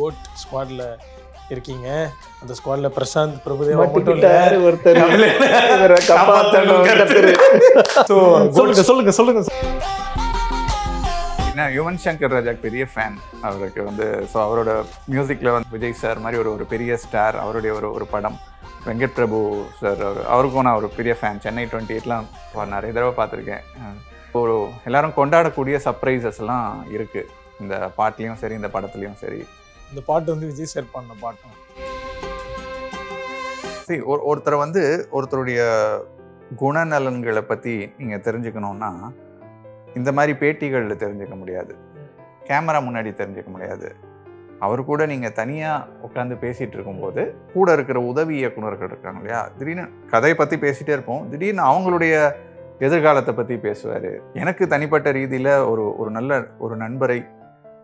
Code ஸ்குவாட்ல இருக்கீங்க அந்த ஸ்குவாட்ல பிரசாந்த் பிரபுதேவா மட்டும் இல்ல ஒருத்தர் சொல்லுங்க சொல்லுங்க சொல்லுங்க நான் யுவன் சங்கர் ராஜா பெரிய ஃபேன் அவருக்கு வந்து ஸோ அவரோட மியூசிக்கில் வந்து விஜய் சார் மாதிரி ஒரு ஒரு பெரிய ஸ்டார் அவருடைய ஒரு ஒரு படம் வெங்கட் பிரபு சார் அவருக்கும் நான் ஒரு பெரிய ஃபேன் சென்னை டுவெண்ட்டி எயிட்லாம் நிறைய தடவை பார்த்துருக்கேன் ஒரு எல்லாரும் கொண்டாடக்கூடிய சர்ப்ரைசஸ்லாம் இருக்குது இந்த பாட்லேயும் சரி இந்த படத்துலேயும் சரி இந்த பாட்டு வந்து விஜய் சார் பண்ண பாட்டு சரி ஒரு ஒருத்தரை வந்து ஒருத்தருடைய குணநலன்களை பற்றி நீங்கள் தெரிஞ்சுக்கணுன்னா இந்த மாதிரி பேட்டிகளில் தெரிஞ்சுக்க முடியாது கேமரா முன்னாடி தெரிஞ்சுக்க முடியாது அவர் கூட நீங்கள் தனியாக உட்காந்து பேசிகிட்டு இருக்கும்போது கூட இருக்கிற உதவி இயக்குநர்கள் இருக்காங்க இல்லையா திடீர்னு கதையை பற்றி பேசிகிட்டே இருப்போம் திடீர்னு அவங்களுடைய எதிர்காலத்தை பற்றி பேசுவார் எனக்கு தனிப்பட்ட ரீதியில் ஒரு ஒரு நல்ல ஒரு நண்பரை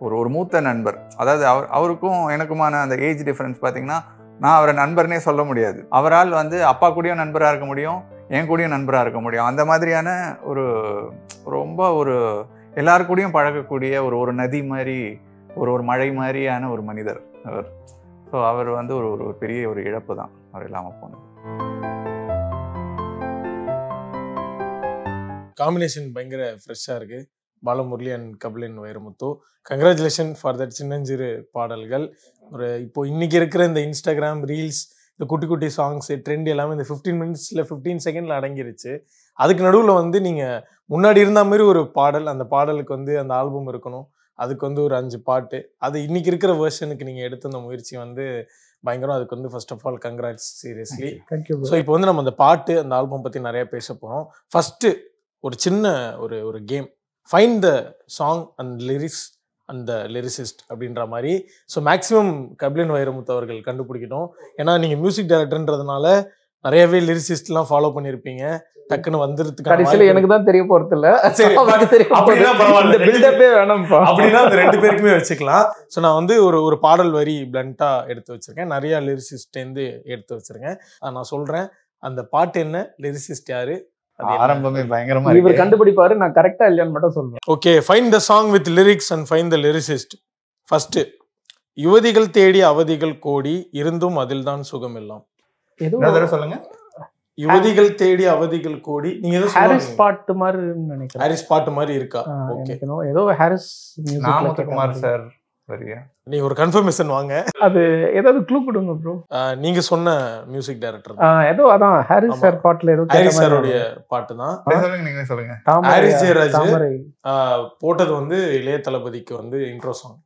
ஒரு ஒரு மூத்த நண்பர் அதாவது அவர் அவருக்கும் எனக்குமான அந்த ஏஜ் டிஃப்ரென்ஸ் பார்த்தீங்கன்னா நான் அவரை நண்பர்னே சொல்ல முடியாது அவரால் வந்து அப்பா கூடயும் நண்பராக இருக்க முடியும் என் கூடயும் நண்பராக இருக்க முடியும் அந்த மாதிரியான ஒரு ரொம்ப ஒரு கூடயும் பழகக்கூடிய ஒரு ஒரு நதி மாதிரி ஒரு ஒரு மழை மாதிரியான ஒரு மனிதர் அவர் ஸோ அவர் வந்து ஒரு ஒரு பெரிய ஒரு இழப்பு தான் அவர் இல்லாமல் போனது காம்பினேஷன் பயங்கர ஃப்ரெஷ்ஷாக இருக்குது பாலமுரளி அண்ட் கபிலின் வைரமுத்து கங்க்ராச்சுலேஷன் ஃபார் தட் சின்னஞ்சிறு பாடல்கள் ஒரு இப்போ இன்றைக்கி இருக்கிற இந்த இன்ஸ்டாகிராம் ரீல்ஸ் இந்த குட்டி குட்டி சாங்ஸ் ட்ரெண்ட் எல்லாமே இந்த ஃபிஃப்டீன் மினிட்ஸில் ஃபிஃப்டீன் செகண்டில் அடங்கிருச்சு அதுக்கு நடுவில் வந்து நீங்கள் முன்னாடி இருந்த மாதிரி ஒரு பாடல் அந்த பாடலுக்கு வந்து அந்த ஆல்பம் இருக்கணும் அதுக்கு வந்து ஒரு அஞ்சு பாட்டு அது இன்னைக்கு இருக்கிற வேர்ஷனுக்கு நீங்கள் எடுத்த அந்த முயற்சி வந்து பயங்கரம் அதுக்கு வந்து first of all congrats seriously so இப்போ வந்து நம்ம அந்த பாட்டு அந்த ஆல்பம் பற்றி நிறையா பேச போகிறோம் ஃபஸ்ட்டு ஒரு சின்ன ஒரு ஒரு game find the song and lyrics அந்த லிரிசிஸ்ட் அப்படின்ற மாதிரி ஸோ மேக்ஸிமம் கபிலன் வைரமுத்து அவர்கள் கண்டுபிடிக்கணும் ஏன்னா நீங்கள் மியூசிக் டைரக்டர்ன்றதுனால நிறையவே லிரிசிஸ்ட்லாம் ஃபாலோ பண்ணியிருப்பீங்க டக்குன்னு வந்துருதுக்கு கடைசியில் எனக்கு தான் தெரிய போறது இல்ல அப்படின்னா பரவாயில்ல பில்டப்பே அப்படின்னா அந்த ரெண்டு பேருக்குமே வச்சுக்கலாம் ஸோ நான் வந்து ஒரு ஒரு பாடல் வரி பிளண்டா எடுத்து வச்சிருக்கேன் நிறைய லிரிசிஸ்ட்லேருந்து எடுத்து வச்சிருக்கேன் நான் சொல்றேன் அந்த பாட்டு என்ன லிரிசிஸ்ட் யாரு ஆரம்பமே பயங்கரமா இவர் கண்டுபிடிப்பாரு நான் கரெக்டா இல்லையான்னு மட்டும் சொல்லுவேன் okay find the song with lyrics and find the lyricist first யுவதிகள் தேடி அவதிகள் கோடி இருந்தும் அதில்தான் சுகம் எல்லாம் சொல்லுங்க யுவதிகள் தேடி அவதிகள் கோடி நீங்க ஏதோ ஹாரிஸ் பாட்டு மாதிரி நினைக்கிறேன் ஹாரிஸ் பாட்டு மாதிரி இருக்கா ஓகே ஏதோ ஹாரிஸ் நாமத்துக்குமார் சார் சரியா நீ ஒரு கன்ஃபர்மேஷன் வாங்க அது ஏதாவது க்ளூ கொடுங்க ப்ரோ நீங்க சொன்ன மியூசிக் டைரக்டர் ஏதோ அதான் சார் பாட்டுல ஏதோ சாருடைய பாட்டு தான் சொல்லுங்க நீங்க சொல்லுங்க ஹாரிஸ் ஜெயராஜ் போட்டது வந்து இளைய தளபதிக்கு வந்து இன்ட்ரோ சாங்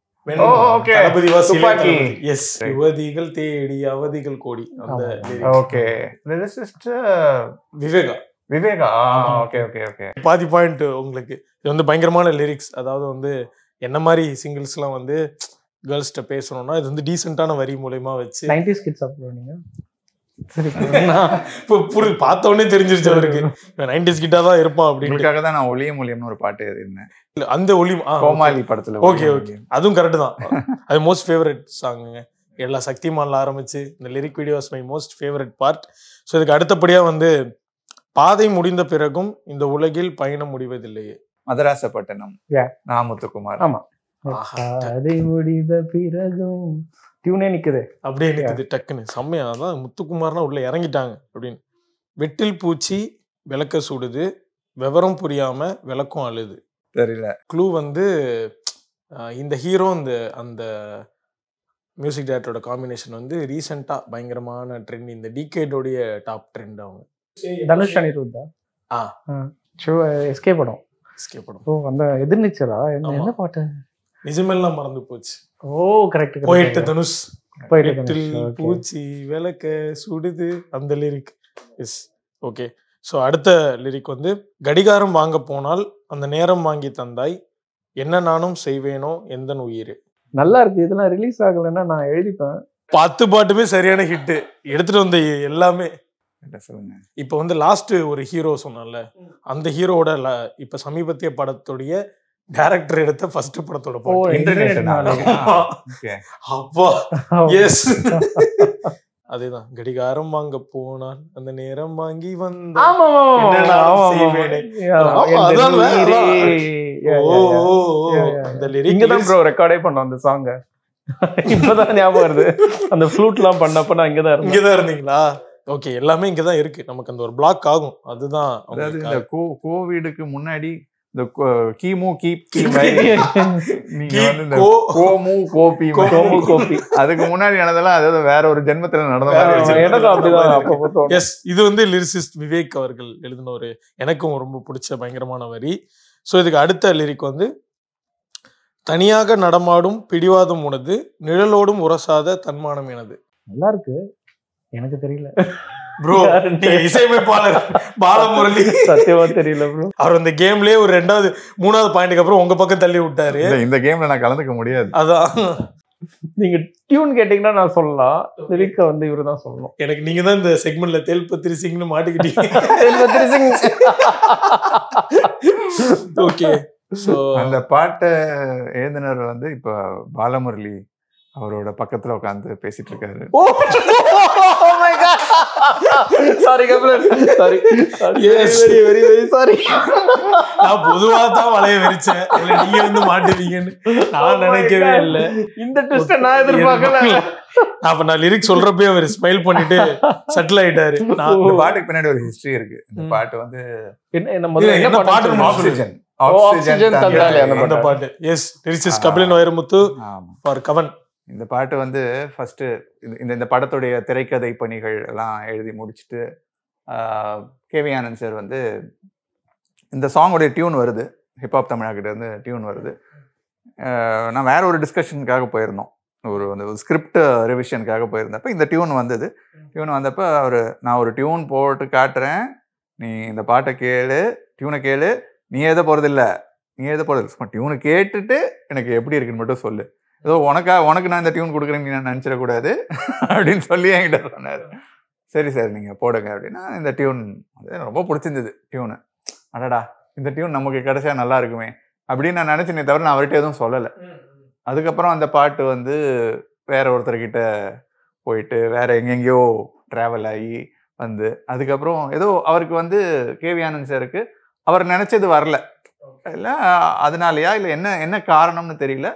தேடி அவதிகள் கோடி அந்த okay uh, Viveka Viveka okay okay பாதி பாயிண்ட் உங்களுக்கு இது வந்து பயங்கரமான லிரிக்ஸ் அதாவது வந்து என்ன மாதிரி சிங்கிள்ஸ்லாம் வந்து கேர்ள்ஸ்கிட்ட பேசணும்னா இது வந்து டீசெண்டான வரி மூலயமா வச்சு நைன்டிஸ் கிட்ஸ் அப்புறம் இப்போ புரி பார்த்தோன்னே தெரிஞ்சிருச்சு அவருக்கு இவன் நைன்டிஸ் கிட்டா தான் இருப்பான் அப்படின்றதுக்காக தான் நான் ஒளிய மூலியம்னு ஒரு பாட்டு எழுதிருந்தேன் இல்லை அந்த ஒளி கோமாளி படத்தில் ஓகே ஓகே அதுவும் கரெக்டு தான் அது மோஸ்ட் ஃபேவரட் சாங்குங்க எல்லா சக்திமான்ல ஆரம்பிச்சு இந்த lyric videos my most favourite part so இதுக்கு அடுத்தபடியாக வந்து பாதை முடிந்த பிறகும் இந்த உலகில் பயணம் முடிவதில்லையே மதராசப்பட்டினம் நாமுத்துக்குமார் ஆமா அதை முடித பிறகும் டியூனே நிக்குது அப்படியே நிக்குது டக்குன்னு செம்மையா தான் முத்துக்குமார்னா உள்ள இறங்கிட்டாங்க அப்படின்னு வெட்டில் பூச்சி விளக்க சுடுது விவரம் புரியாம விளக்கம் அழுது தெரியல க்ளூ வந்து இந்த ஹீரோ இந்த அந்த மியூசிக் டேரக்டரோட காம்பினேஷன் வந்து ரீசெண்டாக பயங்கரமான ட்ரெண்ட் இந்த டிகேடோடைய டாப் ட்ரெண்ட் அவங்க தனுஷ் அனிருத்தா ஆ ஷோ எஸ்கே படம் எஸ்கே அந்த எதிர்நீச்சலா என்ன பாட்டு நிஜமெல்லாம் மறந்து போச்சு ஓ கரெக்ட் போயிட்டு தனுஷ் பூச்சி விளக்க சுடுது அந்த லிரிக் எஸ் ஓகே ஸோ அடுத்த லிரிக் வந்து கடிகாரம் வாங்க போனால் அந்த நேரம் வாங்கி தந்தாய் என்ன நானும் செய்வேனோ எந்த உயிர் நல்லா இருக்கு இதெல்லாம் ரிலீஸ் ஆகலைன்னா நான் எழுதிப்பேன் பத்து பாட்டுமே சரியான ஹிட்டு எடுத்துட்டு வந்த எல்லாமே சொல்லுங்க இப்போ வந்து லாஸ்ட் ஒரு ஹீரோ சொன்னல அந்த ஹீரோட இப்ப சமீபத்திய படத்துடைய டேரக்டர் எடுத்த ஃபர்ஸ்ட் படத்தோட அப்பா எஸ் அதேதான் கடிகாரம் வாங்க போனால் அந்த நேரம் வாங்கி வந்த இங்கதான் ப்ரோ ரெக்கார்டே பண்ணோம் அந்த சாங்க இப்பதான் ஞாபகம் வருது அந்த ஃப்ளூட் எல்லாம் பண்ணப்ப நான் இங்கதான் இருந்தேன் இங்கதான் இருந்தீங்களா ஓகே எல்லாமே இங்கே தான் இருக்கு நமக்கு அந்த ஒரு பிளாக் ஆகும் அதுதான் அதாவது இந்த கோவிடுக்கு முன்னாடி இந்த கீமு கீப்பி நீங்க வந்து கோமு கோபி கோமு கோபி அதுக்கு முன்னாடி நடந்தெல்லாம் அதாவது வேற ஒரு ஜென்மத்துல நடந்த எனக்கும் எஸ் இது வந்து லிரிசிஸ்ட் விவேக் அவர்கள் எழுதின ஒரு எனக்கும் ரொம்ப பிடிச்ச பயங்கரமான வரி ஸோ இதுக்கு அடுத்த லிரிக் வந்து தனியாக நடமாடும் பிடிவாதம் உனது நிழலோடும் உரசாத தன்மானம் எனது நல்லா இருக்கு எனக்கு தெரியல ப்ரோ இசையமைப்பாளர் பாலமுரளி சத்தியமா தெரியல ப்ரோ அவர் அந்த கேம்லயே ஒரு ரெண்டாவது மூணாவது பாயிண்ட்க்கு அப்புறம் உங்க பக்கம் தள்ளி விட்டாரு இந்த கேம்ல நான் கலந்துக்க முடியாது அதான் நீங்க டியூன் கேட்டீங்கன்னா நான் சொல்லலாம் லிரிக்க வந்து இவரு தான் சொல்லணும் எனக்கு நீங்க தான் இந்த செக்மெண்ட்ல தேல்பத்திரி சிங்னு மாட்டிக்கிட்டீங்க சிங் ஓகே அந்த பாட்டை எழுந்தினர் வந்து இப்போ பாலமுரளி அவரோட பக்கத்துல உட்காந்து பேசிட்டு இருக்காரு சாரி வெரி சாரி நான் வெறிச்சேன் oh நினைக்கவே இந்த நான் அப்ப நான் சொல்றப்பயே ஸ்மைல் பண்ணிட்டு ஆயிட்டாரு oh. பாட்டுக்கு பின்னாடி ஒரு ஹிஸ்டரி இருக்கு இந்த பாட்டு வந்து பாட்டு பாட்டு எஸ் கபிலன் வைரமுத்து கவன் இந்த பாட்டு வந்து ஃபஸ்ட்டு இந்த இந்த படத்துடைய திரைக்கதை பணிகள் எல்லாம் எழுதி முடிச்சுட்டு கேவி ஆனந்த் சார் வந்து இந்த சாங்குடைய டியூன் வருது ஹிப்ஹாப் தமிழாக்கிட்டேருந்து டியூன் வருது நான் வேற ஒரு டிஸ்கஷனுக்காக போயிருந்தோம் ஒரு அந்த ஒரு ஸ்கிரிப்ட் ரிவிஷனுக்காக போயிருந்தப்போ இந்த டியூன் வந்தது டியூன் வந்தப்போ அவர் நான் ஒரு டியூன் போட்டு காட்டுறேன் நீ இந்த பாட்டை கேளு டியூனை கேளு நீ எழுத போகிறதில்ல நீ எழுத போகிறது சும்மா டியூனை கேட்டுட்டு எனக்கு எப்படி இருக்குன்னு மட்டும் சொல்லு ஏதோ உனக்கா உனக்கு நான் இந்த டியூன் கொடுக்குறேன்னு நான் நினச்சிடக்கூடாது அப்படின்னு சொல்லி என்கிட்ட சொன்னார் சரி சார் நீங்கள் போடுங்க அப்படின்னா இந்த டியூன் ரொம்ப பிடிச்சிருந்தது டியூனு அடடா இந்த டியூன் நமக்கு கிடைச்சா நல்லா இருக்குமே அப்படின்னு நான் நினச்சினே தவிர நான் அவர்கிட்ட எதுவும் சொல்லலை அதுக்கப்புறம் அந்த பாட்டு வந்து வேற ஒருத்தர்கிட்ட போயிட்டு வேற எங்கெங்கேயோ ட்ராவல் ஆகி வந்து அதுக்கப்புறம் ஏதோ அவருக்கு வந்து கேவி ஆனந்த் சாருக்கு அவர் நினச்சது வரல இல்லை அதனாலயா இல்லை என்ன என்ன காரணம்னு தெரியல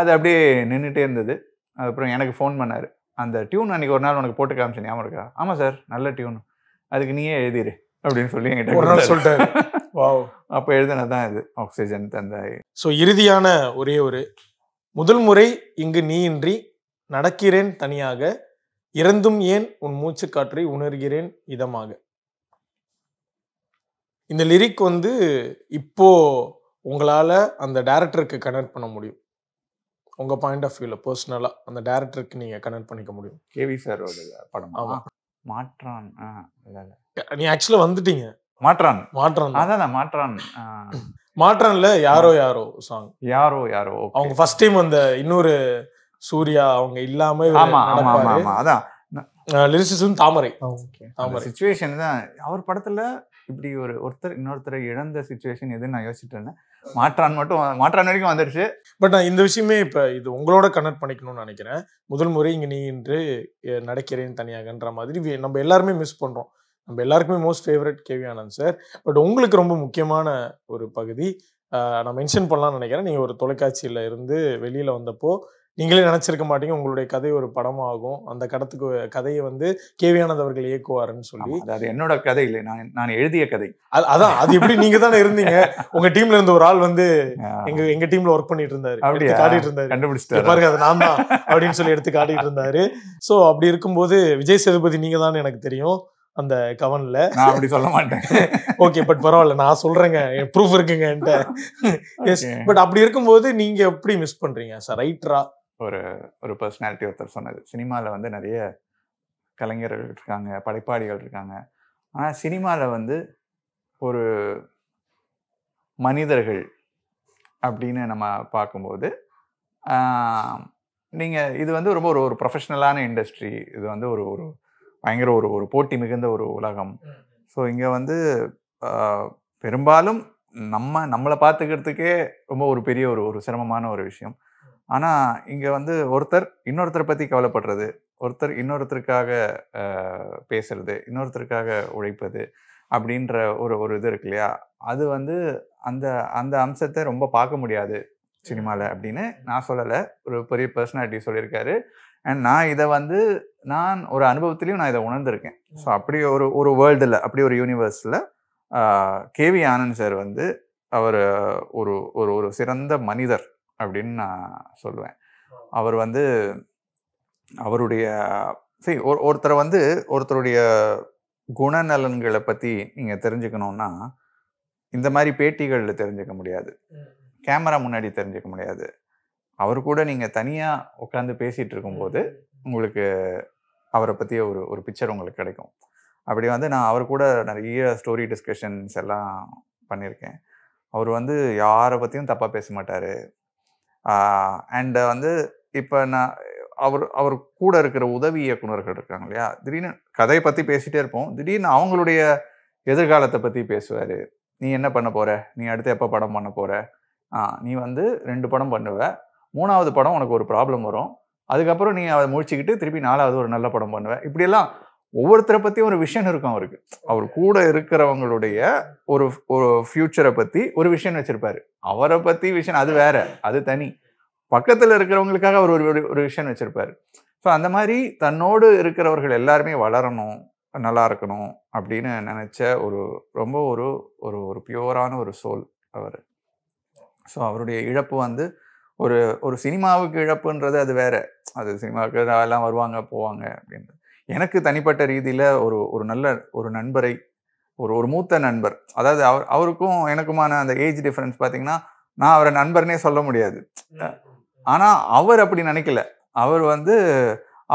அது அப்படியே நின்றுட்டே இருந்தது அதுக்கப்புறம் எனக்கு ஃபோன் பண்ணார் அந்த டியூன் அன்றைக்கி ஒரு நாள் உனக்கு போட்டு காமிச்சு ஞாபகம் இருக்கா ஆமாம் சார் நல்ல டியூன் அதுக்கு நீயே எழுதிடு அப்படின்னு சொல்லி என்கிட்ட சொல்லிட்டாரு அப்போ தான் இது ஆக்சிஜன் தந்த ஸோ இறுதியான ஒரே ஒரு முதல் முறை இங்கு நீயின்றி நடக்கிறேன் தனியாக இறந்தும் ஏன் உன் மூச்சு காற்றை உணர்கிறேன் இதமாக இந்த லிரிக் வந்து இப்போ உங்களால் அந்த டேரக்டருக்கு கனெக்ட் பண்ண முடியும் உங்கள் பாயிண்ட் ஆஃப் வியூவில் பர்சனலாக அந்த டேரக்டருக்கு நீங்கள் கனெக்ட் பண்ணிக்க முடியும் கேவி சாரோட படம் ஆமாம் மாற்றான் நீ ஆக்சுவலாக வந்துட்டீங்க மாற்றான் மாற்றான் அதான் மாற்றான் மாற்றான்ல யாரோ யாரோ சாங் யாரோ யாரோ அவங்க ஃபர்ஸ்ட் டைம் அந்த இன்னொரு சூர்யா அவங்க இல்லாம ஆமா அதான் லிரிசிசம் தாமரை தாமரை சுச்சுவேஷன் தான் அவர் படத்துல இப்படி ஒரு ஒருத்தர் இன்னொருத்தரை இழந்த சுச்சுவேஷன் எதுன்னு நான் யோசிச்சுட்டு இருந்தேன் மாற்றான் மட்டும் மாற்றான் வரைக்கும் வந்துடுச்சு பட் நான் இந்த விஷயமே இப்போ இது உங்களோட கனெக்ட் பண்ணிக்கணும்னு நினைக்கிறேன் முதல் முறை இங்கே நீ இன்று நடக்கிறேன் தனியாகன்ற மாதிரி நம்ம எல்லாருமே மிஸ் பண்ணுறோம் நம்ம எல்லாருக்குமே most favourite KV Anand sir but உங்களுக்கு ரொம்ப முக்கியமான ஒரு பகுதி நான் மென்ஷன் பண்ணலாம்னு நினைக்கிறேன் நீங்கள் ஒரு தொலைக்காட்சியில் இருந்து வெளியில் வந்தப்போ நீங்களே நினச்சிருக்க மாட்டீங்க உங்களுடைய கதை ஒரு படமாகும் அந்த கடத்துக்கு கதையை வந்து கேவியானது அவர்கள் இயக்குவாருன்னு சொல்லி அது என்னோட கதை இல்லை நான் நான் எழுதிய கதை அதான் அது எப்படி நீங்க தானே இருந்தீங்க உங்க டீம்ல இருந்த ஒரு ஆள் வந்து எங்க எங்க டீம்ல ஒர்க் பண்ணிட்டு இருந்தாரு அப்படி காட்டிட்டு இருந்தாரு கண்டுபிடிச்சிட்டு பாருங்க அது நான் தான் அப்படின்னு சொல்லி எடுத்து காட்டிட்டு இருந்தாரு ஸோ அப்படி இருக்கும்போது விஜய் சேதுபதி நீங்க தான் எனக்கு தெரியும் அந்த கவனில் நான் அப்படி சொல்ல மாட்டேன் ஓகே பட் பரவாயில்ல நான் சொல்கிறேங்க ப்ரூஃப் இருக்குங்க என்கிட்ட எஸ் பட் அப்படி இருக்கும்போது நீங்கள் எப்படி மிஸ் பண்ணுறீங்க சார் ரைட்டரா ஒரு ஒரு பர்சனாலிட்டி ஒருத்தர் சொன்னது சினிமாவில் வந்து நிறைய கலைஞர்கள் இருக்காங்க படைப்பாளிகள் இருக்காங்க ஆனால் சினிமாவில் வந்து ஒரு மனிதர்கள் அப்படின்னு நம்ம பார்க்கும்போது நீங்கள் இது வந்து ரொம்ப ஒரு ஒரு ப்ரொஃபஷ்னலான இண்டஸ்ட்ரி இது வந்து ஒரு ஒரு பயங்கர ஒரு ஒரு போட்டி மிகுந்த ஒரு உலகம் ஸோ இங்கே வந்து பெரும்பாலும் நம்ம நம்மளை பார்த்துக்கிறதுக்கே ரொம்ப ஒரு பெரிய ஒரு ஒரு சிரமமான ஒரு விஷயம் ஆனால் இங்கே வந்து ஒருத்தர் இன்னொருத்தரை பற்றி கவலைப்படுறது ஒருத்தர் இன்னொருத்தருக்காக பேசுறது இன்னொருத்தருக்காக உழைப்பது அப்படின்ற ஒரு ஒரு இது இருக்கு இல்லையா அது வந்து அந்த அந்த அம்சத்தை ரொம்ப பார்க்க முடியாது சினிமாவில் அப்படின்னு நான் சொல்லலை ஒரு பெரிய பர்சனாலிட்டி சொல்லியிருக்காரு அண்ட் நான் இதை வந்து நான் ஒரு அனுபவத்திலையும் நான் இதை உணர்ந்திருக்கேன் ஸோ அப்படி ஒரு ஒரு வேர்ல்டில் அப்படி ஒரு யூனிவர்ஸில் கேவி ஆனந்த் சார் வந்து அவர் ஒரு ஒரு ஒரு சிறந்த மனிதர் அப்படின்னு நான் சொல்லுவேன் அவர் வந்து அவருடைய சரி ஒரு ஒருத்தரை வந்து ஒருத்தருடைய குணநலன்களை பற்றி நீங்கள் தெரிஞ்சுக்கணுன்னா இந்த மாதிரி பேட்டிகளில் தெரிஞ்சுக்க முடியாது கேமரா முன்னாடி தெரிஞ்சுக்க முடியாது அவர் கூட நீங்கள் தனியாக உட்காந்து பேசிகிட்டு இருக்கும்போது உங்களுக்கு அவரை பற்றிய ஒரு ஒரு பிக்சர் உங்களுக்கு கிடைக்கும் அப்படி வந்து நான் அவர் கூட நிறைய ஸ்டோரி டிஸ்கஷன்ஸ் எல்லாம் பண்ணியிருக்கேன் அவர் வந்து யாரை பற்றியும் தப்பாக பேச மாட்டார் அண்டு வந்து இப்போ நான் அவர் அவர் கூட இருக்கிற உதவி இயக்குநர்கள் இருக்காங்க இல்லையா திடீர்னு கதையை பற்றி பேசிகிட்டே இருப்போம் திடீர்னு அவங்களுடைய எதிர்காலத்தை பற்றி பேசுவார் நீ என்ன பண்ண போகிற நீ அடுத்து எப்போ படம் பண்ண போகிற நீ வந்து ரெண்டு படம் பண்ணுவ மூணாவது படம் உனக்கு ஒரு ப்ராப்ளம் வரும் அதுக்கப்புறம் நீ அதை முடிச்சுக்கிட்டு திருப்பி நாலாவது ஒரு நல்ல படம் பண்ணுவேன் இப்படியெல்லாம் ஒவ்வொருத்தரை பற்றியும் ஒரு விஷன் இருக்கும் அவருக்கு அவர் கூட இருக்கிறவங்களுடைய ஒரு ஒரு ஃப்யூச்சரை பற்றி ஒரு விஷன் வச்சுருப்பாரு அவரை பற்றி விஷன் அது வேற அது தனி பக்கத்தில் இருக்கிறவங்களுக்காக அவர் ஒரு ஒரு விஷன் வச்சுருப்பார் ஸோ அந்த மாதிரி தன்னோடு இருக்கிறவர்கள் எல்லாருமே வளரணும் நல்லா இருக்கணும் அப்படின்னு நினச்ச ஒரு ரொம்ப ஒரு ஒரு ஒரு பியூரான ஒரு சோல் அவர் ஸோ அவருடைய இழப்பு வந்து ஒரு ஒரு சினிமாவுக்கு இழப்புன்றது அது வேற அது சினிமாவுக்கு எல்லாம் வருவாங்க போவாங்க அப்படின்றது எனக்கு தனிப்பட்ட ரீதியில் ஒரு ஒரு நல்ல ஒரு நண்பரை ஒரு ஒரு மூத்த நண்பர் அதாவது அவர் அவருக்கும் எனக்குமான அந்த ஏஜ் டிஃப்ரென்ஸ் பார்த்தீங்கன்னா நான் அவரை நண்பர்னே சொல்ல முடியாது ஆனால் அவர் அப்படி நினைக்கல அவர் வந்து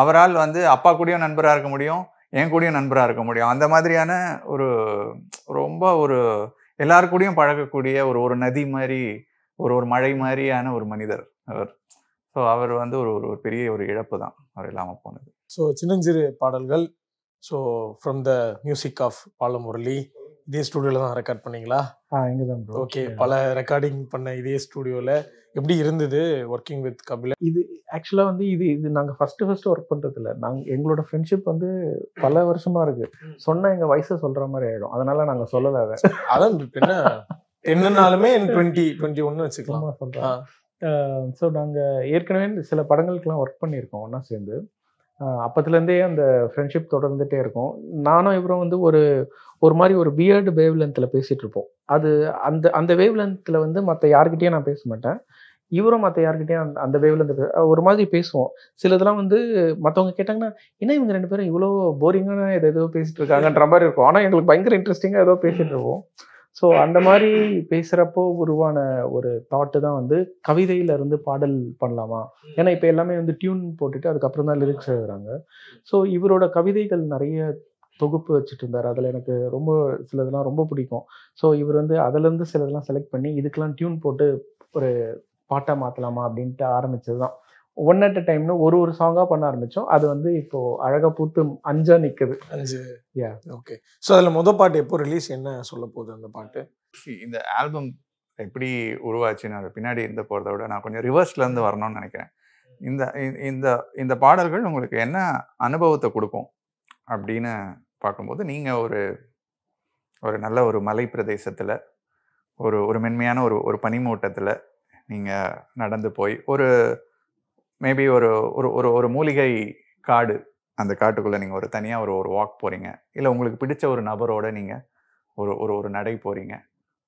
அவரால் வந்து அப்பா கூடயும் நண்பராக இருக்க முடியும் என் கூடயும் நண்பராக இருக்க முடியும் அந்த மாதிரியான ஒரு ரொம்ப ஒரு எல்லாருக்கூடையும் கூடயும் பழகக்கூடிய ஒரு ஒரு நதி மாதிரி ஒரு ஒரு மழை மாதிரியான ஒரு மனிதர் அவர் ஸோ அவர் வந்து ஒரு ஒரு பெரிய ஒரு இழப்பு தான் அவர் இல்லாமல் போனது ஸோ சின்னஞ்சிறு பாடல்கள் so from the music of Balamurali இதே ஸ்டுடியோவில் தான் ரெக்கார்ட் பண்ணீங்களா இங்கே தான் ஓகே பல ரெக்கார்டிங் பண்ண இதே ஸ்டுடியோவில் எப்படி இருந்தது ஒர்க்கிங் வித் கபில இது ஆக்சுவலாக வந்து இது இது நாங்கள் ஃபஸ்ட்டு ஃபஸ்ட்டு ஒர்க் பண்ணுறதில்ல நாங்கள் எங்களோட ஃப்ரெண்ட்ஷிப் வந்து பல வருஷமாக இருக்குது சொன்னால் எங்கள் வயசை சொல்கிற மாதிரி ஆகிடும் அதனால் நாங்கள் சொல்லலை அதை அதான் என்ன என்னன்னாலுமே டுவெண்ட்டி டுவெண்ட்டி ஒன்று வச்சுக்கலாமா சொல்கிறேன் ஸோ நாங்கள் ஏற்கனவே சில படங்களுக்கெல்லாம் ஒர்க் பண்ணியிருக்கோம் ஒன்றா சேர்ந்து அப்பத்துலேருந்தே அந்த ஃப்ரெண்ட்ஷிப் தொடர்ந்துகிட்டே இருக்கும் நானும் இவரும் வந்து ஒரு ஒரு மாதிரி ஒரு பியர்டு வேவ் லென்த்தில் பேசிகிட்டு இருப்போம் அது அந்த அந்த வேவ் லென்த்தில் வந்து மற்ற யார்கிட்டையும் நான் பேச மாட்டேன் இவரும் மற்ற யார்கிட்டையும் அந்த அந்த வேவ்ல ஒரு மாதிரி பேசுவோம் சிலதெல்லாம் வந்து மற்றவங்க கேட்டாங்கன்னா என்ன இவங்க ரெண்டு பேரும் இவ்வளோ போரிங்கான எது ஏதோ பேசிகிட்டு இருக்காங்கன்ற மாதிரி இருக்கும் ஆனால் எங்களுக்கு பயங்கர இன்ட்ரெஸ்டிங்காக ஏதோ பேசிட்டு இருப்போம் ஸோ அந்த மாதிரி பேசுகிறப்போ உருவான ஒரு தாட்டு தான் வந்து கவிதையிலேருந்து பாடல் பண்ணலாமா ஏன்னா இப்போ எல்லாமே வந்து டியூன் போட்டுட்டு அதுக்கப்புறம் தான் லிரிக்ஸ் எழுதுறாங்க ஸோ இவரோட கவிதைகள் நிறைய தொகுப்பு வச்சுட்டு இருந்தார் அதில் எனக்கு ரொம்ப சிலதெல்லாம் ரொம்ப பிடிக்கும் ஸோ இவர் வந்து அதுலேருந்து சிலதெல்லாம் செலக்ட் பண்ணி இதுக்கெல்லாம் டியூன் போட்டு ஒரு பாட்டை மாற்றலாமா அப்படின்ட்டு ஆரம்பிச்சது தான் ஒன் அட் அ டைம்னு ஒரு ஒரு சாங்காக பண்ண ஆரம்பித்தோம் அது வந்து இப்போ அழகாக பூத்து அஞ்சாக நிற்குது அஞ்சு யா ஓகே ஸோ அதில் மொதல் பாட்டு எப்போ ரிலீஸ் என்ன சொல்ல போகுது அந்த பாட்டு இந்த ஆல்பம் எப்படி உருவாச்சு நான் பின்னாடி இருந்த போகிறத விட நான் கொஞ்சம் ரிவர்ஸ்லேருந்து வரணும்னு நினைக்கிறேன் இந்த இந்த இந்த பாடல்கள் உங்களுக்கு என்ன அனுபவத்தை கொடுக்கும் அப்படின்னு பார்க்கும்போது நீங்கள் ஒரு ஒரு நல்ல ஒரு மலை பிரதேசத்தில் ஒரு ஒரு மென்மையான ஒரு ஒரு பனிமூட்டத்தில் நீங்கள் நடந்து போய் ஒரு மேபி ஒரு ஒரு ஒரு ஒரு மூலிகை காடு அந்த காட்டுக்குள்ளே நீங்கள் ஒரு தனியாக ஒரு ஒரு வாக் போகிறீங்க இல்லை உங்களுக்கு பிடிச்ச ஒரு நபரோட நீங்கள் ஒரு ஒரு ஒரு நடை போகிறீங்க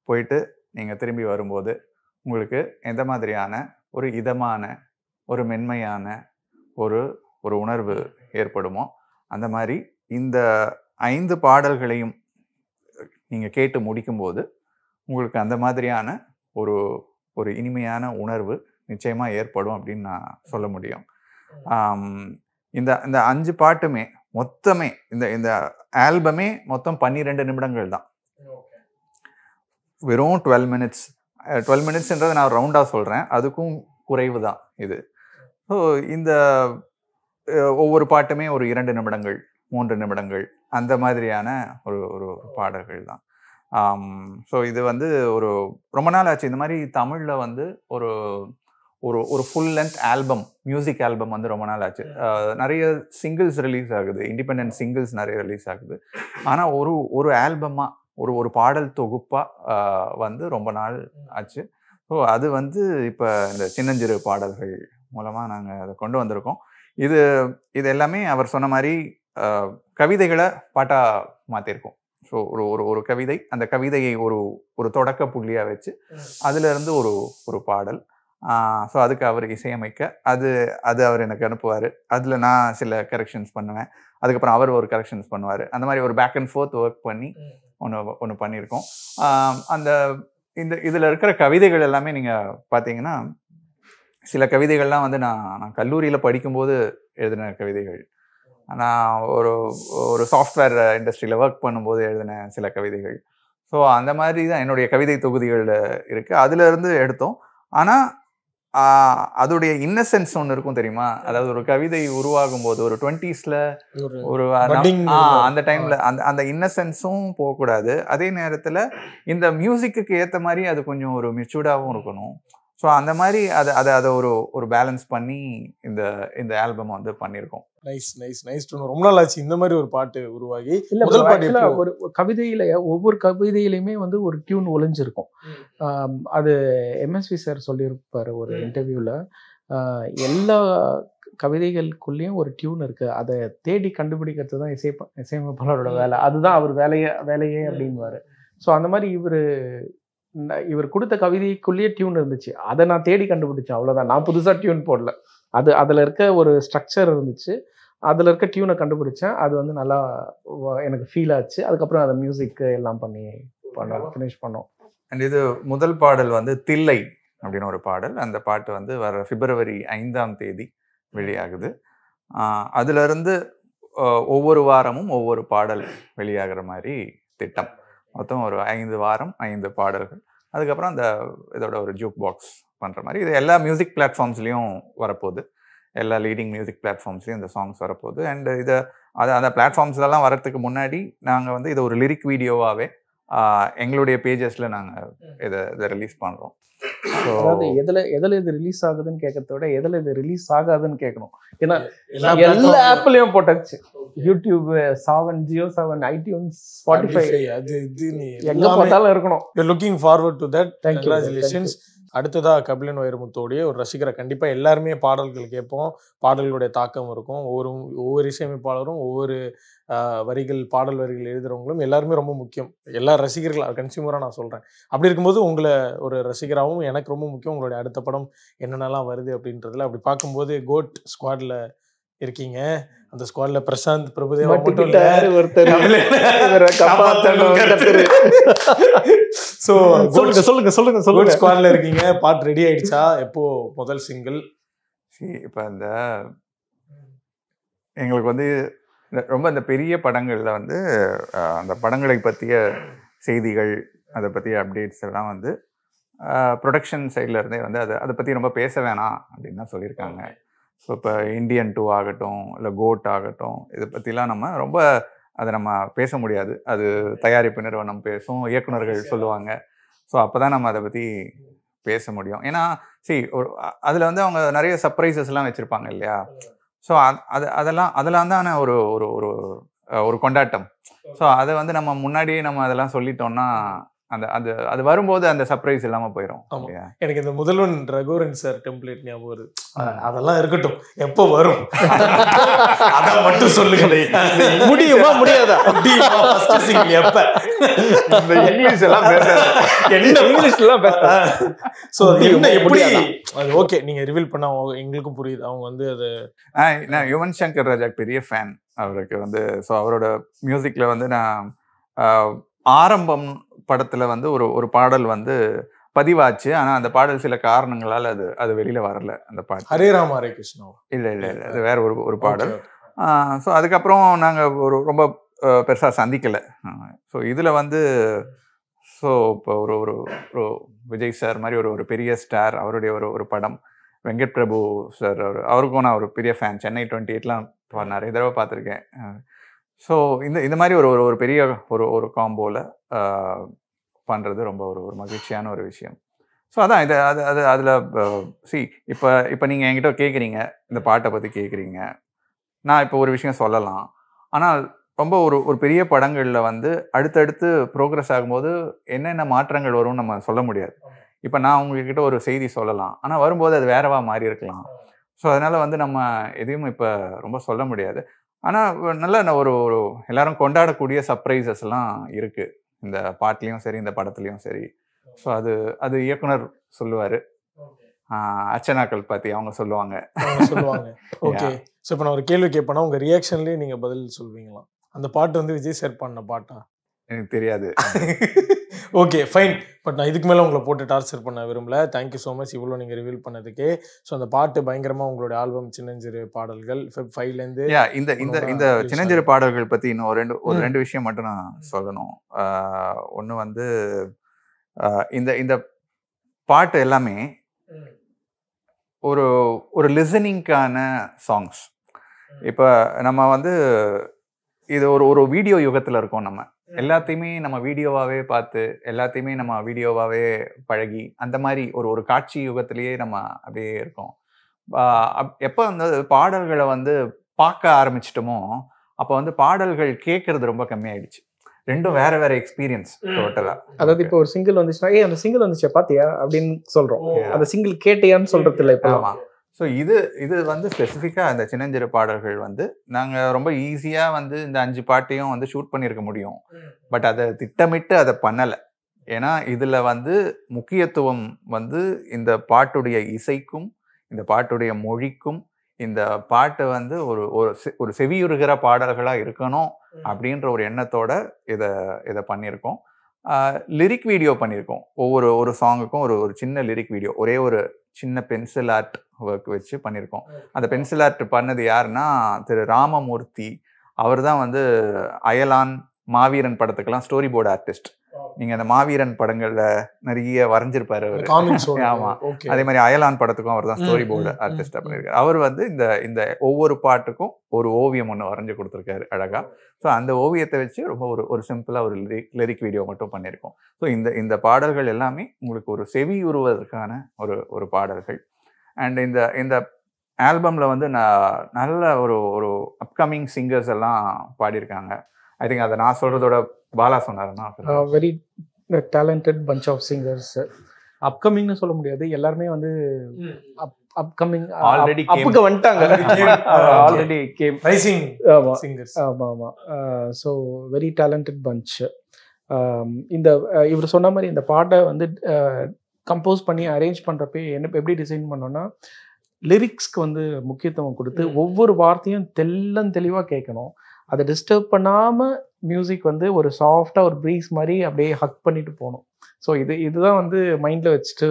போயிட்டு நீங்கள் திரும்பி வரும்போது உங்களுக்கு எந்த மாதிரியான ஒரு இதமான ஒரு மென்மையான ஒரு ஒரு உணர்வு ஏற்படுமோ அந்த மாதிரி இந்த ஐந்து பாடல்களையும் நீங்கள் கேட்டு முடிக்கும்போது உங்களுக்கு அந்த மாதிரியான ஒரு ஒரு இனிமையான உணர்வு நிச்சயமாக ஏற்படும் அப்படின்னு நான் சொல்ல முடியும் இந்த இந்த அஞ்சு பாட்டுமே மொத்தமே இந்த இந்த ஆல்பமே மொத்தம் பன்னிரெண்டு நிமிடங்கள் தான் வெறும் டுவெல் மினிட்ஸ் டுவெல் மினிட்ஸ்ன்றதை நான் ரவுண்டாக சொல்கிறேன் அதுக்கும் குறைவு தான் இது ஸோ இந்த ஒவ்வொரு பாட்டுமே ஒரு இரண்டு நிமிடங்கள் மூன்று நிமிடங்கள் அந்த மாதிரியான ஒரு ஒரு பாடல்கள் தான் ஸோ இது வந்து ஒரு ரொம்ப நாள் ஆச்சு இந்த மாதிரி தமிழில் வந்து ஒரு ஒரு ஒரு full length album music album வந்து ரொம்ப நாள் ஆச்சு நிறைய சிங்கிள்ஸ் ரிலீஸ் ஆகுது இண்டிபெண்ட் சிங்கிள்ஸ் நிறைய ரிலீஸ் ஆகுது ஆனால் ஒரு ஒரு ஆல்பமாக ஒரு ஒரு பாடல் தொகுப்பாக வந்து ரொம்ப நாள் ஆச்சு ஸோ அது வந்து இப்போ இந்த சின்னஞ்சிறு பாடல்கள் மூலமாக நாங்கள் அதை கொண்டு வந்திருக்கோம் இது இது எல்லாமே அவர் சொன்ன மாதிரி கவிதைகளை பாட்டாக மாற்றிருக்கோம் ஸோ ஒரு ஒரு ஒரு கவிதை அந்த கவிதையை ஒரு ஒரு தொடக்க புள்ளியாக வச்சு அதுலேருந்து ஒரு ஒரு பாடல் ஸோ அதுக்கு அவர் இசையமைக்க அது அது அவர் எனக்கு அனுப்புவார் அதில் நான் சில கரெக்ஷன்ஸ் பண்ணுவேன் அதுக்கப்புறம் அவர் ஒரு கரெக்ஷன்ஸ் பண்ணுவார் அந்த மாதிரி ஒரு பேக் அண்ட் ஃபோர்த் ஒர்க் பண்ணி ஒன்று ஒன்று பண்ணியிருக்கோம் அந்த இந்த இதில் இருக்கிற கவிதைகள் எல்லாமே நீங்கள் பார்த்தீங்கன்னா சில கவிதைகள்லாம் வந்து நான் நான் கல்லூரியில் படிக்கும்போது எழுதின கவிதைகள் நான் ஒரு ஒரு சாஃப்ட்வேர் இண்டஸ்ட்ரியில் ஒர்க் பண்ணும்போது எழுதின சில கவிதைகள் ஸோ அந்த மாதிரி தான் என்னுடைய கவிதை தொகுதிகளில் இருக்குது அதிலிருந்து எடுத்தோம் ஆனால் அதோடைய இன்னசென்ஸ் ஒன்று இருக்கும் தெரியுமா அதாவது ஒரு கவிதை உருவாகும் போது ஒரு டுவெண்ட்டீஸில் ஒரு அந்த டைம்ல அந்த அந்த இன்னசென்ஸும் போகக்கூடாது அதே நேரத்தில் இந்த மியூசிக்கு ஏற்ற மாதிரி அது கொஞ்சம் ஒரு மெச்சூர்டாகவும் இருக்கணும் ஸோ அந்த மாதிரி அதை அதை அதை ஒரு ஒரு பேலன்ஸ் பண்ணி இந்த இந்த ஆல்பம் வந்து பண்ணியிருக்கோம் நைஸ் நைஸ் நைஸ் ரொம்ப நாள் ஆச்சு இந்த மாதிரி ஒரு பாட்டு உருவாகி முதல் பாட்டு ஒரு கவிதையில ஒவ்வொரு கவிதையிலையுமே வந்து ஒரு டியூன் ஒளிஞ்சிருக்கும் அது எம்எஸ்வி சார் சொல்லியிருப்பார் ஒரு இன்டர்வியூவில் எல்லா கவிதைகளுக்குள்ளேயும் ஒரு டியூன் இருக்கு அதை தேடி கண்டுபிடிக்கிறது தான் இசை இசையமைப்பாளரோட வேலை அதுதான் அவர் வேலையை வேலையே அப்படின்வாரு ஸோ அந்த மாதிரி இவர் இவர் கொடுத்த கவிதைக்குள்ளேயே டியூன் இருந்துச்சு அதை நான் தேடி கண்டுபிடிச்சேன் அவ்வளோதான் நான் புதுசாக டியூன் போடல அது அதில் இருக்க ஒரு ஸ்ட்ரக்சர் இருந்துச்சு அதில் இருக்க டியூனை கண்டுபிடிச்சேன் அது வந்து நல்லா எனக்கு ஃபீல் ஆச்சு அதுக்கப்புறம் அதை மியூசிக்கு எல்லாம் பண்ணி பண்ணோம் ஃபினிஷ் பண்ணோம் அண்ட் இது முதல் பாடல் வந்து தில்லை அப்படின்னு ஒரு பாடல் அந்த பாட்டு வந்து வர பிப்ரவரி ஐந்தாம் தேதி வெளியாகுது அதுலேருந்து ஒவ்வொரு வாரமும் ஒவ்வொரு பாடல் வெளியாகிற மாதிரி திட்டம் மொத்தம் ஒரு ஐந்து வாரம் ஐந்து பாடல்கள் அதுக்கப்புறம் அந்த இதோட ஒரு ஜூக் பாக்ஸ் பண்ணுற மாதிரி இது எல்லா மியூசிக் பிளாட்ஃபார்ம்ஸ்லேயும் வரப்போகுது எல்லா லீடிங் மியூசிக் பிளாட்ஃபார்ம்ஸ்லேயும் இந்த சாங்ஸ் வரப்போகுது அண்ட் இதை அதை அந்த பிளாட்ஃபார்ம்ஸ்லாம் வரத்துக்கு முன்னாடி நாங்கள் வந்து இதை ஒரு லிரிக் வீடியோவாகவே எங்களுடைய பேஜஸில் நாங்கள் இதை இதை ரிலீஸ் பண்ணுறோம் அதாவது எதுல எதுல இது ரிலீஸ் ஆகுதுன்னு கேட்கறத விட எதுல இது ரிலீஸ் ஆகாதுன்னு கேட்கணும் ஏன்னா எல்லா ஆப்லயும் போட்டாச்சு YouTube Saavn Jio Saavn iTunes Spotify அது எங்க பார்த்தாலும் இருக்கணும் looking forward to that congratulations அடுத்ததாக கபிலன் வைரமுத்தோடைய ஒரு ரசிகரை கண்டிப்பாக எல்லாருமே பாடல்கள் கேட்போம் பாடல்களுடைய தாக்கம் இருக்கும் ஒவ்வொரு ஒவ்வொரு இசையமைப்பாளரும் ஒவ்வொரு வரிகள் பாடல் வரிகள் எழுதுகிறவங்களும் எல்லாருமே ரொம்ப முக்கியம் எல்லா ரசிகர்கள் கன்சியூமராக நான் சொல்கிறேன் அப்படி இருக்கும்போது உங்களை ஒரு ரசிகராகவும் எனக்கு ரொம்ப முக்கியம் உங்களுடைய அடுத்த படம் என்னென்னலாம் வருது அப்படின்றதுல அப்படி பார்க்கும்போது கோட் ஸ்குவாடில் இருக்கீங்க அந்த ஸ்குவாட்ல பிரசாந்த் பிரபுதேவா மட்டும் ஒருத்தர் சொல்லுங்க சொல்லுங்க சொல்லுங்க சொல்லுங்க ஸ்குவாட்ல இருக்கீங்க பாட்டு ரெடி ஆயிடுச்சா எப்போ முதல் சிங்கிள் இப்போ அந்த எங்களுக்கு வந்து ரொம்ப அந்த பெரிய படங்களில் வந்து அந்த படங்களை பற்றிய செய்திகள் அதை பத்திய அப்டேட்ஸ் எல்லாம் வந்து ப்ரொடக்ஷன் இருந்தே வந்து அதை அதை பற்றி ரொம்ப பேச வேணாம் அப்படின்னு தான் சொல்லியிருக்காங்க ஸோ இப்போ இந்தியன் டூ ஆகட்டும் இல்லை கோட் ஆகட்டும் இதை பற்றிலாம் நம்ம ரொம்ப அதை நம்ம பேச முடியாது அது தயாரிப்பு நிறுவனம் பேசும் இயக்குநர்கள் சொல்லுவாங்க ஸோ அப்போ தான் நம்ம அதை பற்றி பேச முடியும் ஏன்னா சரி ஒரு அதில் வந்து அவங்க நிறைய சர்ப்ரைசஸ்லாம் வச்சுருப்பாங்க இல்லையா ஸோ அது அதெல்லாம் அதெல்லாம் தான் ஒரு ஒரு ஒரு ஒரு கொண்டாட்டம் ஸோ அதை வந்து நம்ம முன்னாடியே நம்ம அதெல்லாம் சொல்லிட்டோம்னா அந்த அந்த அது வரும்போது அந்த சர்ப்ரைஸ் இல்லாமல் போயிடும் எனக்கு இந்த முதல்வன் ரகுவரன் சார் டெம்ப்ளேட் ஞாபகம் வருது அதெல்லாம் இருக்கட்டும் எப்போ வரும் அதான் மட்டும் சொல்லுங்களே முடியுமா முடியாதா எப்ப இந்த இங்கிலீஷ் எல்லாம் என்ன இங்கிலீஷ் எல்லாம் ஸோ ஓகே நீங்கள் ரிவீல் பண்ண எங்களுக்கும் புரியுது அவங்க வந்து அது நான் யுவன் சங்கர் ராஜா பெரிய ஃபேன் அவருக்கு வந்து ஸோ அவரோட மியூசிக்கில் வந்து நான் ஆரம்பம் படத்தில் வந்து ஒரு ஒரு பாடல் வந்து பதிவாச்சு ஆனால் அந்த பாடல் சில காரணங்களால் அது அது வெளியில் வரல அந்த பாடல் ஹரே ராம் ஹரே கிருஷ்ணா இல்லை இல்லை இல்லை அது வேற ஒரு ஒரு பாடல் ஸோ அதுக்கப்புறம் நாங்கள் ஒரு ரொம்ப பெருசாக சந்திக்கலை ஸோ இதில் வந்து ஸோ இப்போ ஒரு ஒரு ஒரு விஜய் சார் மாதிரி ஒரு ஒரு பெரிய ஸ்டார் அவருடைய ஒரு ஒரு படம் வெங்கட் பிரபு சார் அவர் அவருக்கும் நான் ஒரு பெரிய ஃபேன் சென்னை டுவெண்ட்டி எயிட்லாம் நிறைய தடவை பார்த்துருக்கேன் ஸோ இந்த இந்த மாதிரி ஒரு ஒரு பெரிய ஒரு ஒரு காம்போவில் பண்ணுறது ரொம்ப ஒரு ஒரு மகிழ்ச்சியான ஒரு விஷயம் ஸோ அதான் இது அது அது அதில் சி இப்போ இப்போ நீங்கள் என்கிட்ட கேட்குறீங்க இந்த பாட்டை பற்றி கேட்குறீங்க நான் இப்போ ஒரு விஷயம் சொல்லலாம் ஆனால் ரொம்ப ஒரு ஒரு பெரிய படங்களில் வந்து அடுத்தடுத்து ப்ரோக்ரஸ் ஆகும்போது என்னென்ன மாற்றங்கள் வரும்னு நம்ம சொல்ல முடியாது இப்போ நான் உங்ககிட்ட ஒரு செய்தி சொல்லலாம் ஆனால் வரும்போது அது வேறவா மாறி இருக்கலாம் ஸோ அதனால் வந்து நம்ம எதையும் இப்போ ரொம்ப சொல்ல முடியாது ஆனால் நல்ல ஒரு ஒரு எல்லோரும் கொண்டாடக்கூடிய சர்ப்ரைசஸ்லாம் இருக்குது இந்த பாட்டுலேயும் சரி இந்த படத்துலேயும் சரி ஸோ அது அது இயக்குனர் சொல்லுவார் அர்ச்சனாக்கள் பற்றி அவங்க சொல்லுவாங்க சொல்லுவாங்க ஓகே ஸோ இப்போ நான் ஒரு கேள்வி கேட்பேன்னா உங்கள் ரியாக்ஷன்லேயே நீங்கள் பதில் சொல்லுவீங்களா அந்த பாட்டு வந்து விஜய் சார் பண்ண பாட்டா எனக்கு தெரியாது ஓகே ஃபைன் பட் நான் இதுக்கு மேலே உங்களை போட்டு டார்ச்சர் பண்ண விரும்பல தேங்க்யூ ஸோ மச் இவ்வளோ நீங்கள் ரிவீல் பண்ணதுக்கு ஸோ அந்த பாட்டு பயங்கரமாக உங்களுடைய ஆல்பம் சின்னஞ்சிறு பாடல்கள் ஃபெப் ஃபைவ்லேருந்து இந்த இந்த இந்த சின்னஞ்சிறு பாடல்கள் பற்றி இன்னும் ரெண்டு ஒரு ரெண்டு விஷயம் மட்டும் நான் சொல்லணும் ஒன்று வந்து இந்த இந்த பாட்டு எல்லாமே ஒரு ஒரு லிசனிங்க்கான சாங்ஸ் இப்போ நம்ம வந்து இது ஒரு ஒரு வீடியோ யுகத்தில் இருக்கோம் நம்ம எல்லாத்தையுமே நம்ம வீடியோவாகவே பார்த்து எல்லாத்தையுமே நம்ம வீடியோவாகவே பழகி அந்த மாதிரி ஒரு ஒரு காட்சி யுகத்திலேயே நம்ம அப்படியே இருக்கோம் எப்போ வந்து பாடல்களை வந்து பார்க்க ஆரம்பிச்சிட்டோமோ அப்போ வந்து பாடல்கள் கேட்கறது ரொம்ப கம்மியாயிடுச்சு ரெண்டும் வேற வேற எக்ஸ்பீரியன்ஸ் டோட்டலா அதாவது இப்போ ஒரு சிங்கிள் வந்துச்சுன்னா ஏ அந்த சிங்கிள் வந்துச்சு பாத்தியா அப்படின்னு சொல்றோம் அந்த சிங்கிள் கேட்டியான்னு சொல்றது இல்லை இப்போ ஸோ இது இது வந்து ஸ்பெசிஃபிக்காக அந்த சின்னஞ்சிறு பாடல்கள் வந்து நாங்கள் ரொம்ப ஈஸியாக வந்து இந்த அஞ்சு பாட்டையும் வந்து ஷூட் பண்ணியிருக்க முடியும் பட் அதை திட்டமிட்டு அதை பண்ணலை ஏன்னா இதில் வந்து முக்கியத்துவம் வந்து இந்த பாட்டுடைய இசைக்கும் இந்த பாட்டுடைய மொழிக்கும் இந்த பாட்டு வந்து ஒரு ஒரு ஒரு செவியுறுகிற பாடல்களாக இருக்கணும் அப்படின்ற ஒரு எண்ணத்தோட இதை இதை பண்ணியிருக்கோம் லிரிக் வீடியோ பண்ணியிருக்கோம் ஒவ்வொரு ஒரு சாங்குக்கும் ஒரு ஒரு சின்ன லிரிக் வீடியோ ஒரே ஒரு சின்ன பென்சில் ஆர்ட் ஒர்க் வச்சு பண்ணியிருக்கோம் அந்த பென்சில் ஆர்ட் பண்ணது யாருன்னா திரு ராமமூர்த்தி அவர் தான் வந்து அயலான் மாவீரன் படத்துக்கெல்லாம் ஸ்டோரி போர்டு ஆர்டிஸ்ட் நீங்க அந்த மாவீரன் படங்கள்ல நிறைய வரைஞ்சிருப்பாரு அவர் ஆமா அதே மாதிரி அயலான் படத்துக்கும் அவர் தான் ஸ்டோரி போர்டு ஆர்டிஸ்டா பண்ணியிருக்காரு அவர் வந்து இந்த இந்த ஒவ்வொரு பாட்டுக்கும் ஒரு ஓவியம் ஒன்று வரைஞ்சு கொடுத்துருக்காரு அழகா ஸோ அந்த ஓவியத்தை வச்சு ரொம்ப ஒரு ஒரு சிம்பிளா ஒரு லிரிக் வீடியோ மட்டும் பண்ணியிருக்கோம் ஸோ இந்த இந்த பாடல்கள் எல்லாமே உங்களுக்கு ஒரு செவி உருவதற்கான ஒரு ஒரு பாடல்கள் அண்ட் இந்த இந்த ஆல்பம்ல வந்து நான் நல்ல ஒரு ஒரு அப்கமிங் சிங்கர்ஸ் எல்லாம் பாடியிருக்காங்க ஐ திங்க் அதை நான் சொல்றதோட பாலா சொன்னாருன்னா very talented bunch of singers அப்கமிங்னு சொல்ல முடியாது எல்லாருமே வந்து அப்கமிங் ஆல்ரெடி அப்புக்கு வந்துட்டாங்க ஆல்ரெடி கேம் ரைசிங் ஆமா சிங்கர்ஸ் ஆமாம் ஆமாம் ஸோ வெரி டேலண்டட் பஞ்ச் இந்த uh, இவர் சொன்ன மாதிரி இந்த பாட்டை வந்து கம்போஸ் uh, பண்ணி அரேஞ்ச் பண்ணுறப்ப என்ன எப்படி டிசைன் பண்ணோன்னா லிரிக்ஸ்க்கு வந்து முக்கியத்துவம் கொடுத்து ஒவ்வொரு வார்த்தையும் தெல்லம் தெளிவாக கேட்கணும் அதை டிஸ்டர்ப் பண்ணாமல் மியூசிக் வந்து ஒரு சாஃப்டாக ஒரு ப்ரீஸ் மாதிரி அப்படியே ஹக் பண்ணிட்டு போகணும் ஸோ இது இதுதான் வந்து மைண்டில் வச்சுட்டு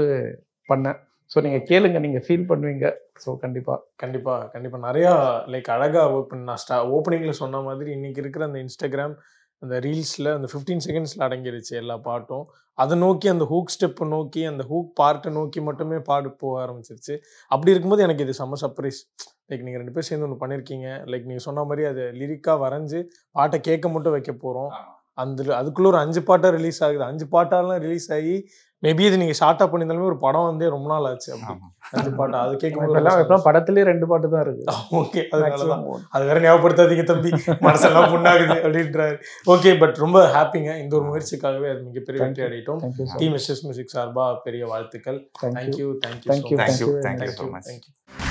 பண்ணேன் ஸோ நீங்கள் கேளுங்க நீங்கள் ஃபீல் பண்ணுவீங்க ஸோ கண்டிப்பாக கண்டிப்பாக கண்டிப்பாக நிறையா லைக் அழகாக ஓப்பன் நான் ஸ்டா ஓப்பனிங்கில் சொன்ன மாதிரி இன்றைக்கி இருக்கிற அந்த இன்ஸ்டாகிராம் அந்த ரீல்ஸில் அந்த ஃபிஃப்டீன் செகண்ட்ஸில் அடங்கிடுச்சு எல்லா பாட்டும் அதை நோக்கி அந்த ஹூக் ஸ்டெப்பை நோக்கி அந்த ஹூக் பார்ட்டை நோக்கி மட்டுமே பாடு போக ஆரம்பிச்சிருச்சு அப்படி இருக்கும்போது எனக்கு இது செம்ம சர்ப்ரைஸ் லைக் நீங்கள் ரெண்டு பேர் சேர்ந்து ஒன்று பண்ணியிருக்கீங்க லைக் நீங்கள் சொன்ன மாதிரி அது லிரிக்காக வரைஞ்சி பாட்டை கேட்க மட்டும் வைக்க போகிறோம் அந்த அதுக்குள்ளே ஒரு அஞ்சு பாட்டாக ரிலீஸ் ஆகுது அஞ்சு பாட்டாலாம் ரிலீஸ் ஆகி மேபி இது ஷார்ட் அப் பண்ணி ஒரு படம் வந்து ரொம்ப நாள் ஆச்சு அஞ்சு பாட்டு அது கேட்கும் படத்துலயே ரெண்டு பாட்டு தான் இருக்கு ஓகே அது வேற ஞாபகப்படுத்தாதீங்க தம்பி மனசெல்லாம் புண்ணாகுது அப்படின்றாரு ஓகே பட் ரொம்ப ஹாப்பிங்க இந்த ஒரு முயற்சிக்காகவே அது மிகப்பெரிய வெற்றி அடையிட்டோம் டீம் எஸ்எஸ் மியூசிக் சார்பா பெரிய வாழ்த்துக்கள் thank you thank you thank you thank you thank you thank you